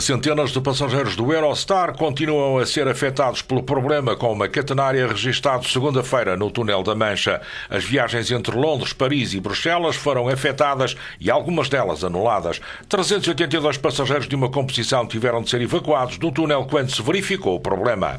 Centenas de passageiros do Eurostar continuam a ser afetados pelo problema com uma catenária registado segunda-feira no túnel da Mancha. As viagens entre Londres, Paris e Bruxelas foram afetadas e algumas delas anuladas. 382 passageiros de uma composição tiveram de ser evacuados do túnel quando se verificou o problema.